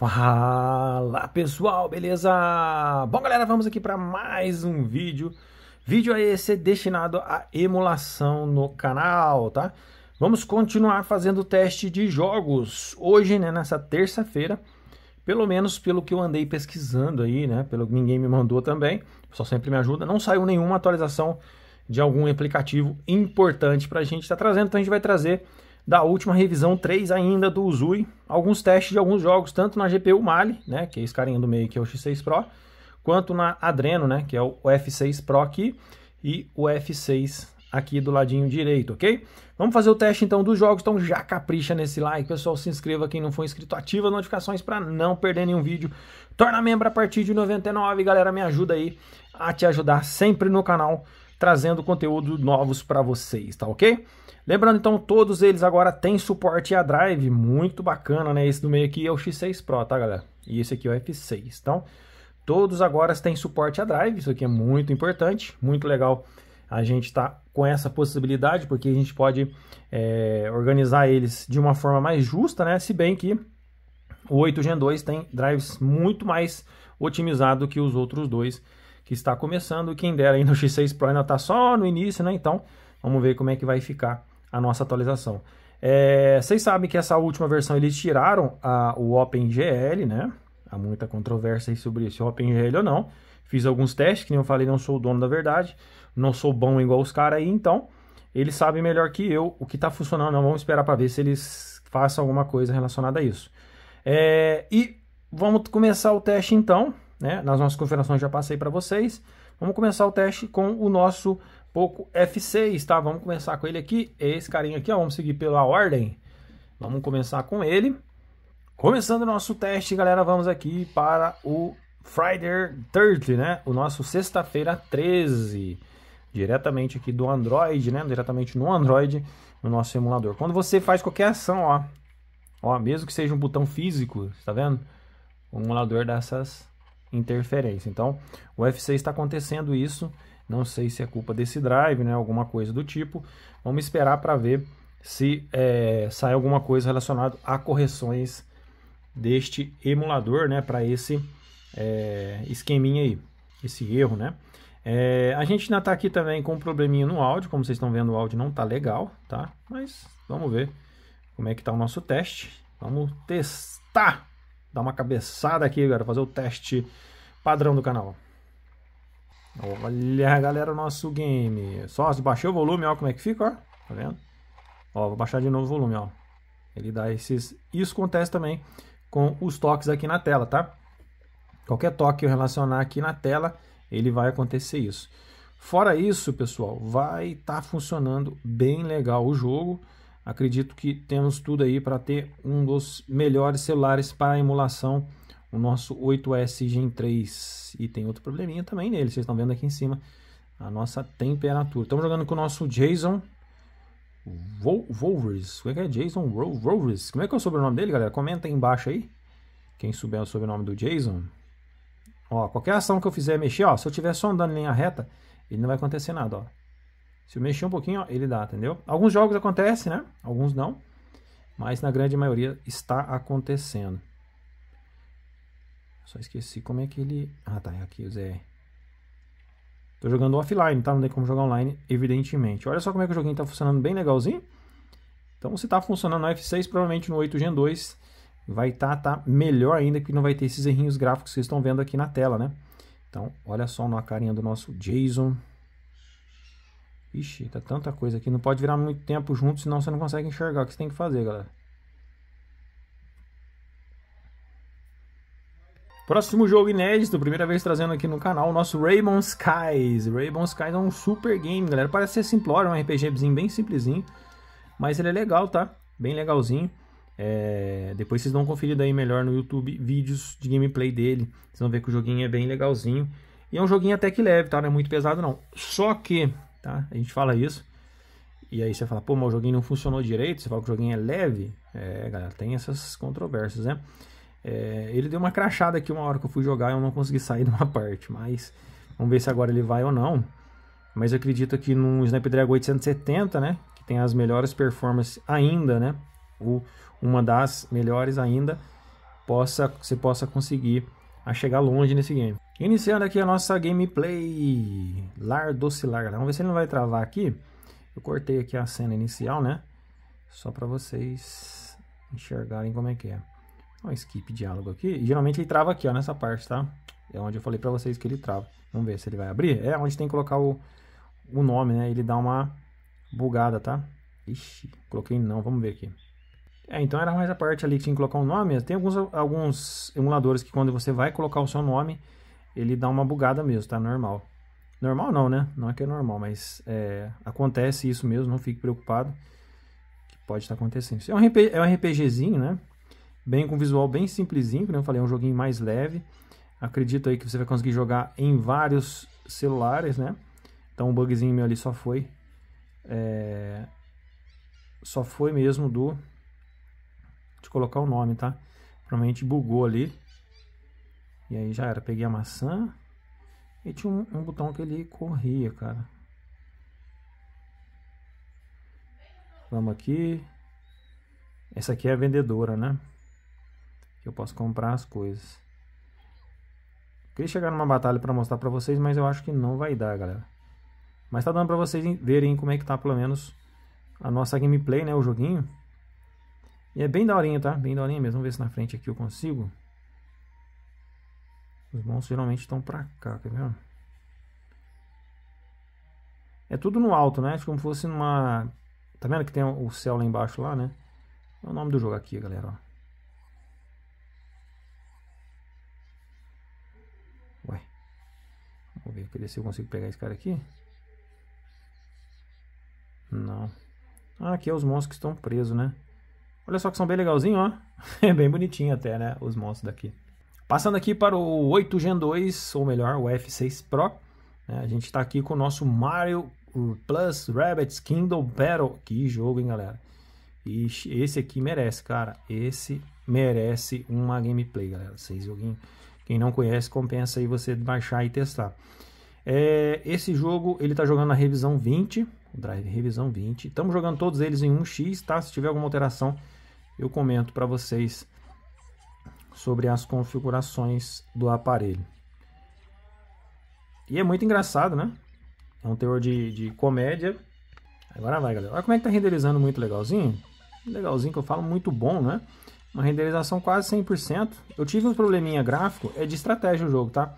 Fala pessoal, beleza? Bom galera, vamos aqui para mais um vídeo. Vídeo a é esse destinado à emulação no canal, tá? Vamos continuar fazendo teste de jogos. Hoje, né, nessa terça-feira, pelo menos pelo que eu andei pesquisando aí, né? Pelo que ninguém me mandou também, o pessoal sempre me ajuda. Não saiu nenhuma atualização de algum aplicativo importante para a gente estar tá trazendo, então a gente vai trazer da última revisão 3 ainda do Uzui, alguns testes de alguns jogos, tanto na GPU Mali, né, que é esse carinha do meio que é o X6 Pro, quanto na Adreno, né, que é o F6 Pro aqui e o F6 aqui do ladinho direito, ok? Vamos fazer o teste então dos jogos, então já capricha nesse like, pessoal, se inscreva quem não for inscrito, ativa as notificações para não perder nenhum vídeo, torna membro a partir de 99, galera, me ajuda aí a te ajudar sempre no canal, trazendo conteúdo novos para vocês, tá ok? Lembrando então, todos eles agora têm suporte a drive, muito bacana, né? Esse do meio aqui é o X6 Pro, tá galera? E esse aqui é o F6, então todos agora têm suporte a drive, isso aqui é muito importante, muito legal a gente está com essa possibilidade, porque a gente pode é, organizar eles de uma forma mais justa, né? Se bem que o 8 Gen 2 tem drives muito mais otimizado que os outros dois, que está começando. Quem dera aí no X6 Pro ainda está só no início, né? Então, vamos ver como é que vai ficar a nossa atualização. É, vocês sabem que essa última versão eles tiraram a, o OpenGL, né? Há muita controvérsia sobre esse é OpenGL ou não. Fiz alguns testes, que nem eu falei, não sou o dono da verdade. Não sou bom igual os caras aí, então... Eles sabem melhor que eu o que está funcionando. Não vamos esperar para ver se eles façam alguma coisa relacionada a isso. É, e vamos começar o teste então né, nas nossas configurações já passei para vocês. Vamos começar o teste com o nosso Poco F6, tá? Vamos começar com ele aqui, esse carinha aqui, ó, vamos seguir pela ordem. Vamos começar com ele. Começando o nosso teste, galera, vamos aqui para o Friday 30, né? O nosso sexta-feira 13, diretamente aqui do Android, né? Diretamente no Android, no nosso emulador. Quando você faz qualquer ação, ó, ó, mesmo que seja um botão físico, tá vendo? O emulador dessas interferência. Então, o F6 está acontecendo isso. Não sei se é culpa desse drive, né? Alguma coisa do tipo. Vamos esperar para ver se é, sai alguma coisa relacionada a correções deste emulador, né? Para esse é, esqueminha aí, esse erro, né? É, a gente ainda está aqui também com um probleminha no áudio, como vocês estão vendo o áudio não está legal, tá? Mas vamos ver como é que está o nosso teste. Vamos testar! dar uma cabeçada aqui, galera, fazer o teste padrão do canal. Olha, galera, o nosso game. Só se baixei o volume, ó, como é que fica, ó. Tá vendo? Ó, vou baixar de novo o volume, ó. Ele dá esses... Isso acontece também com os toques aqui na tela, tá? Qualquer toque eu relacionar aqui na tela, ele vai acontecer isso. Fora isso, pessoal, vai estar tá funcionando bem legal o jogo. Acredito que temos tudo aí para ter um dos melhores celulares para emulação, o nosso 8S Gen 3. E tem outro probleminha também nele, vocês estão vendo aqui em cima a nossa temperatura. Estamos jogando com o nosso Jason Wolvers. Como é que é? Jason Wolvers. Como é que é o sobrenome dele, galera? Comenta aí embaixo aí. Quem souber o sobrenome do Jason. Ó, qualquer ação que eu fizer mexer, ó, se eu estiver só andando em linha reta, ele não vai acontecer nada, ó. Se eu mexer um pouquinho, ó, ele dá, entendeu? Alguns jogos acontece, né? Alguns não. Mas na grande maioria está acontecendo. Só esqueci como é que ele... Ah, tá, é aqui o Zé Tô jogando offline, tá? Não tem como jogar online, evidentemente. Olha só como é que o joguinho tá funcionando bem legalzinho. Então, se tá funcionando no F6, provavelmente no 8 Gen 2 vai estar tá, tá melhor ainda, porque não vai ter esses errinhos gráficos que vocês estão vendo aqui na tela, né? Então, olha só a carinha do nosso Jason. Ixi, tá tanta coisa aqui. Não pode virar muito tempo junto, senão você não consegue enxergar o que você tem que fazer, galera. Próximo jogo inédito, primeira vez trazendo aqui no canal, o nosso Rainbow Skies. Rainbow Skies é um super game, galera. Parece ser simplório, um RPGzinho bem simplesinho. Mas ele é legal, tá? Bem legalzinho. É... Depois vocês dão uma conferida aí melhor no YouTube, vídeos de gameplay dele. Vocês vão ver que o joguinho é bem legalzinho. E é um joguinho até que leve, tá? Não é muito pesado, não. Só que tá? A gente fala isso. E aí você fala, pô, mas o joguinho não funcionou direito, você fala que o joguinho é leve. É, galera, tem essas controvérsias, né? É, ele deu uma crachada aqui uma hora que eu fui jogar e eu não consegui sair de uma parte, mas vamos ver se agora ele vai ou não. Mas eu acredito que no Snapdragon 870, né, que tem as melhores performances ainda, né, ou uma das melhores ainda, possa, você possa conseguir a chegar longe nesse game. Iniciando aqui a nossa gameplay Lar doce Lar. Vamos ver se ele não vai travar aqui. Eu cortei aqui a cena inicial, né? Só para vocês enxergarem como é que é. Um skip diálogo aqui. geralmente ele trava aqui, ó, nessa parte, tá? É onde eu falei para vocês que ele trava. Vamos ver se ele vai abrir. É onde tem que colocar o, o nome, né? Ele dá uma bugada, tá? Ixi, coloquei não, vamos ver aqui. É, então era mais a parte ali que tinha que colocar o um nome. Tem alguns, alguns emuladores que quando você vai colocar o seu nome ele dá uma bugada mesmo, tá? Normal. Normal não, né? Não é que é normal, mas é, acontece isso mesmo, não fique preocupado. Que pode estar tá acontecendo. É um, RPG, é um RPGzinho, né? Bem com visual bem simplesinho, como eu falei, é um joguinho mais leve. Acredito aí que você vai conseguir jogar em vários celulares, né? Então o um bugzinho meu ali só foi. É, só foi mesmo do. Deixa eu colocar o nome, tá? Provavelmente bugou ali. E aí já era, peguei a maçã e tinha um, um botão que ele corria, cara. Vamos aqui. Essa aqui é a vendedora, né? Que eu posso comprar as coisas. Queria chegar numa batalha para mostrar para vocês, mas eu acho que não vai dar, galera. Mas tá dando para vocês verem como é que tá pelo menos a nossa gameplay, né, o joguinho. E é bem daorinha, tá? Bem daorinha mesmo. Vamos ver se na frente aqui eu consigo. Os monstros geralmente estão pra cá, tá vendo? É tudo no alto, né? Como fosse numa... Tá vendo que tem o céu lá embaixo, lá, né? É o nome do jogo aqui, galera, ó. Ué. Vamos ver aqui se eu consigo pegar esse cara aqui. Não. Ah, aqui é os monstros que estão presos, né? Olha só que são bem legalzinho, ó. É bem bonitinho até, né? Os monstros daqui. Passando aqui para o 8 Gen 2, ou melhor, o F6 Pro, né? a gente está aqui com o nosso Mario Plus Rabbits Kingdom Battle. Que jogo, hein, galera? Ixi, esse aqui merece, cara. Esse merece uma gameplay, galera. Vocês alguém Quem não conhece, compensa aí você baixar e testar. É, esse jogo, ele está jogando na revisão 20, Drive revisão 20. Estamos jogando todos eles em 1x, tá? Se tiver alguma alteração, eu comento para vocês sobre as configurações do aparelho. E é muito engraçado, né? É um teor de, de comédia. Agora vai, galera. Olha como é que tá renderizando muito legalzinho. Legalzinho que eu falo, muito bom, né? Uma renderização quase 100%. Eu tive um probleminha gráfico, é de estratégia o jogo, tá?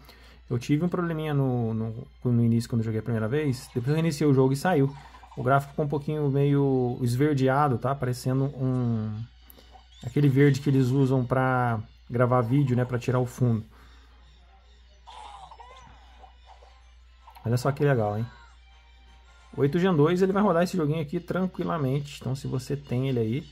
Eu tive um probleminha no, no, no início, quando eu joguei a primeira vez. Depois eu reiniciei o jogo e saiu. O gráfico ficou um pouquinho meio esverdeado, tá? Parecendo um... Aquele verde que eles usam pra gravar vídeo, né, para tirar o fundo. Olha só que legal, hein? 8 Gen 2 ele vai rodar esse joguinho aqui tranquilamente. Então, se você tem ele aí,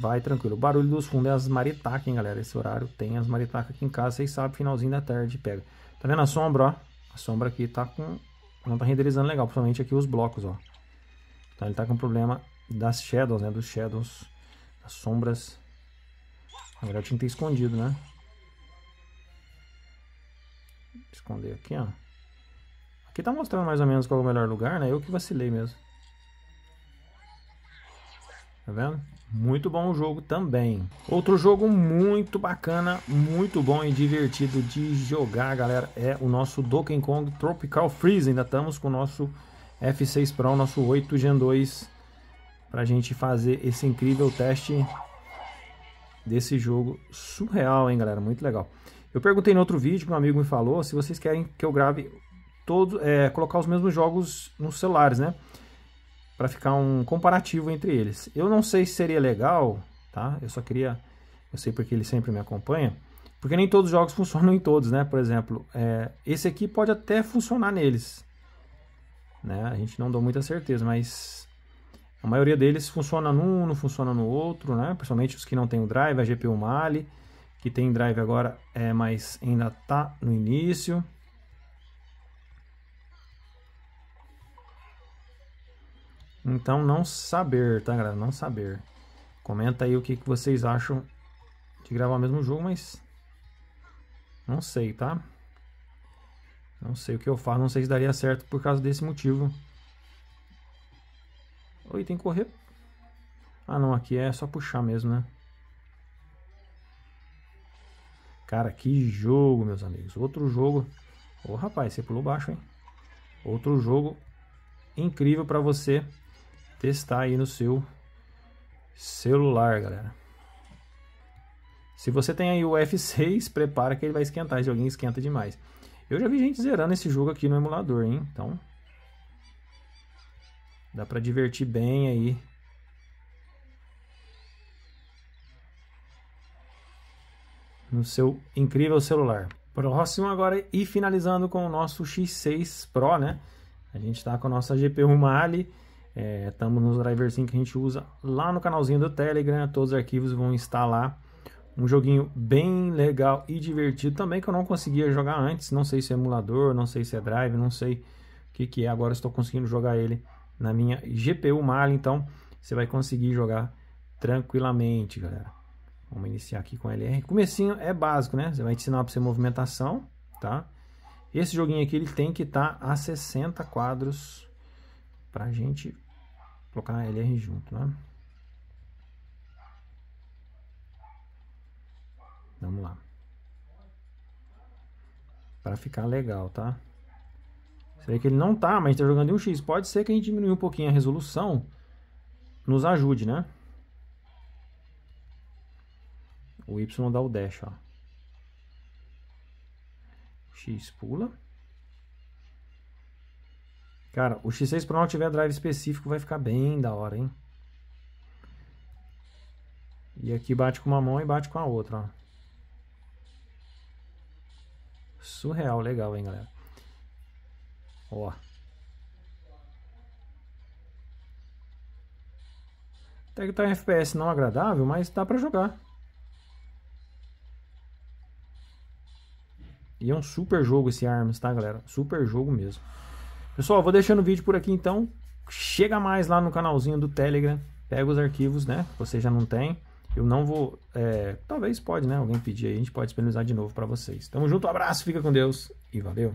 vai tranquilo. O barulho dos fundos é as maritacas, hein, galera? Esse horário tem as maritacas aqui em casa, vocês sabem, finalzinho da tarde pega. Tá vendo a sombra, ó? A sombra aqui tá com... não tá renderizando legal, principalmente aqui os blocos, ó. Então ele tá com problema das shadows, né? Dos shadows, das sombras Melhor tinha que ter escondido, né? Esconder aqui, ó. Aqui tá mostrando mais ou menos qual é o melhor lugar, né? Eu que vacilei mesmo. Tá vendo? Muito bom o jogo também. Outro jogo muito bacana, muito bom e divertido de jogar, galera, é o nosso Donkey Kong Tropical Freeze. Ainda estamos com o nosso F6 Pro, nosso 8 Gen 2, pra gente fazer esse incrível teste desse jogo surreal, hein, galera? Muito legal. Eu perguntei no outro vídeo que um amigo me falou se vocês querem que eu grave todo, é, colocar os mesmos jogos nos celulares, né? Para ficar um comparativo entre eles. Eu não sei se seria legal, tá? Eu só queria, eu sei porque ele sempre me acompanha, porque nem todos os jogos funcionam em todos, né? Por exemplo, é, esse aqui pode até funcionar neles, né? A gente não dá muita certeza, mas a maioria deles funciona num, não funciona no outro, né? Principalmente os que não tem o drive, a GPU Mali, que tem drive agora, é, mas ainda tá no início. Então não saber, tá galera? Não saber. Comenta aí o que, que vocês acham de gravar o mesmo jogo, mas não sei, tá? Não sei o que eu faço, não sei se daria certo por causa desse motivo. Oi, tem que correr. Ah, não, aqui é só puxar mesmo, né? Cara, que jogo, meus amigos. Outro jogo. Ô, oh, rapaz, você pulou baixo, hein? Outro jogo incrível para você testar aí no seu celular, galera. Se você tem aí o F6, prepara que ele vai esquentar, se alguém esquenta demais. Eu já vi gente zerando esse jogo aqui no emulador, hein? Então, Dá para divertir bem aí. No seu incrível celular. Próximo agora e finalizando com o nosso X6 Pro, né? A gente está com a nossa GPU Mali. Estamos é, nos driverzinhos que a gente usa lá no canalzinho do Telegram. Todos os arquivos vão estar lá. Um joguinho bem legal e divertido também que eu não conseguia jogar antes. Não sei se é emulador, não sei se é drive, não sei o que, que é. Agora estou conseguindo jogar ele na minha GPU Mali, então você vai conseguir jogar tranquilamente, galera. Vamos iniciar aqui com LR. Comecinho é básico, né? Você vai ensinar para você movimentação, tá? Esse joguinho aqui ele tem que estar tá a 60 quadros pra gente colocar LR junto, né? Vamos lá. Para ficar legal, tá? Será que ele não tá, mas está jogando em 1x? Pode ser que a gente diminuir um pouquinho a resolução. Nos ajude, né? O Y dá o dash, ó. X pula. Cara, o X6 Pro não tiver drive específico vai ficar bem da hora, hein? E aqui bate com uma mão e bate com a outra, ó. Surreal, legal, hein, galera? Ó. Até que tá um FPS não agradável, mas dá pra jogar. E é um super jogo esse Arms, tá, galera? Super jogo mesmo. Pessoal, vou deixando o vídeo por aqui então. Chega mais lá no canalzinho do Telegram. Pega os arquivos, né? Você já não tem. Eu não vou. É, talvez pode, né? Alguém pedir aí, a gente pode disponibilizar de novo para vocês. Tamo junto, um abraço, fica com Deus e valeu!